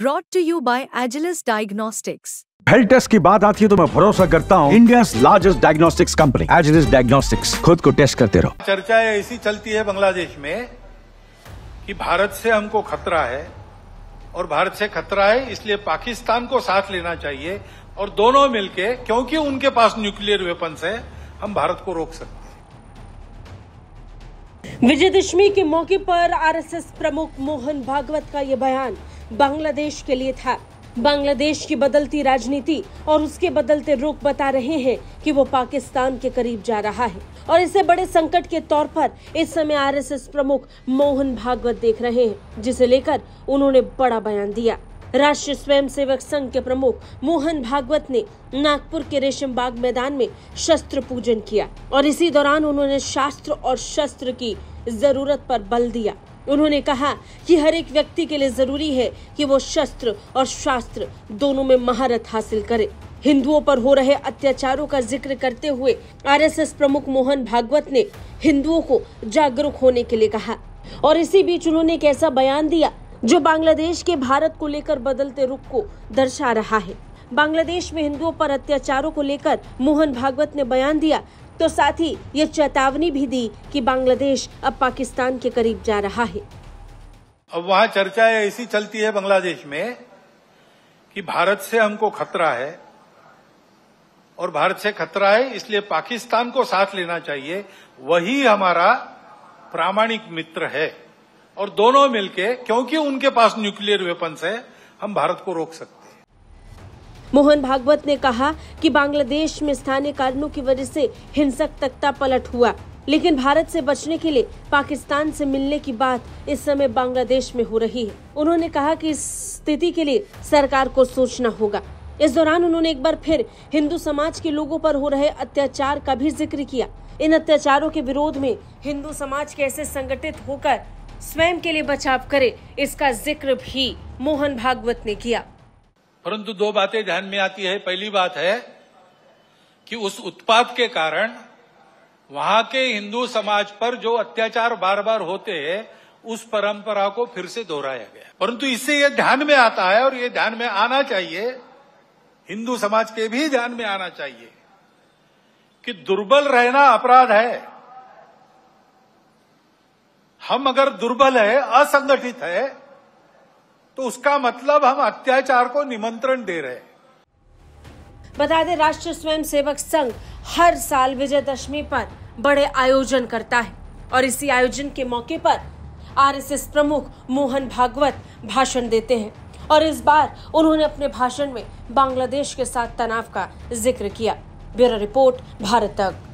broad to you by Agilus diagnostics health test की बात आती है तो मैं भरोसा करता हूँ India largest diagnostics company Agilus diagnostics खुद को टेस्ट करते रहो चर्चा ऐसी चलती है बांग्लादेश में कि भारत से हमको खतरा है और भारत से खतरा है इसलिए पाकिस्तान को साथ लेना चाहिए और दोनों मिलके क्योंकि उनके पास न्यूक्लियर वेपन्स है हम भारत को रोक सकते विजयदशमी के मौके पर आरएसएस प्रमुख मोहन भागवत का ये बयान बांग्लादेश के लिए था बांग्लादेश की बदलती राजनीति और उसके बदलते रुख बता रहे हैं कि वो पाकिस्तान के करीब जा रहा है और इसे बड़े संकट के तौर पर इस समय आरएसएस प्रमुख मोहन भागवत देख रहे हैं जिसे लेकर उन्होंने बड़ा बयान दिया राष्ट्रीय स्वयंसेवक संघ के प्रमुख मोहन भागवत ने नागपुर के रेशम बाग मैदान में शस्त्र पूजन किया और इसी दौरान उन्होंने शास्त्र और शस्त्र की जरूरत पर बल दिया उन्होंने कहा कि हर एक व्यक्ति के लिए जरूरी है कि वो शस्त्र और शास्त्र दोनों में महारत हासिल करे हिंदुओं पर हो रहे अत्याचारों का जिक्र करते हुए आरएसएस प्रमुख मोहन भागवत ने हिंदुओं को जागरूक होने के लिए कहा और इसी बीच उन्होंने एक ऐसा बयान दिया जो बांग्लादेश के भारत को लेकर बदलते रुख को दर्शा रहा है बांग्लादेश में हिंदुओं पर अत्याचारों को लेकर मोहन भागवत ने बयान दिया तो साथ ही ये चेतावनी भी दी कि बांग्लादेश अब पाकिस्तान के करीब जा रहा है अब वहां चर्चा ऐसी चलती है बांग्लादेश में कि भारत से हमको खतरा है और भारत से खतरा है इसलिए पाकिस्तान को साथ लेना चाहिए वही हमारा प्रामाणिक मित्र है और दोनों मिलके क्योंकि उनके पास न्यूक्लियर वेपन्स है हम भारत को रोक सकते मोहन भागवत ने कहा कि बांग्लादेश में स्थानीय कारणों की वजह से हिंसक तख्ता पलट हुआ लेकिन भारत से बचने के लिए पाकिस्तान से मिलने की बात इस समय बांग्लादेश में हो रही है उन्होंने कहा कि इस स्थिति के लिए सरकार को सोचना होगा इस दौरान उन्होंने एक बार फिर हिंदू समाज के लोगों पर हो रहे अत्याचार का भी जिक्र किया इन अत्याचारों के विरोध में हिंदू समाज कैसे संगठित होकर स्वयं के लिए बचाव करे इसका जिक्र भी मोहन भागवत ने किया परंतु दो बातें ध्यान में आती है पहली बात है कि उस उत्पात के कारण वहां के हिंदू समाज पर जो अत्याचार बार बार होते हैं उस परंपरा को फिर से दोहराया गया परंतु इससे यह ध्यान में आता है और ये ध्यान में आना चाहिए हिंदू समाज के भी ध्यान में आना चाहिए कि दुर्बल रहना अपराध है हम अगर दुर्बल है असंगठित है तो उसका मतलब हम अत्याचार को निमंत्रण दे रहे हैं बता दें राष्ट्रीय स्वयंसेवक संघ हर साल विजयदशमी पर बड़े आयोजन करता है और इसी आयोजन के मौके पर आरएसएस प्रमुख मोहन भागवत भाषण देते हैं और इस बार उन्होंने अपने भाषण में बांग्लादेश के साथ तनाव का जिक्र किया ब्यूरो रिपोर्ट भारत तक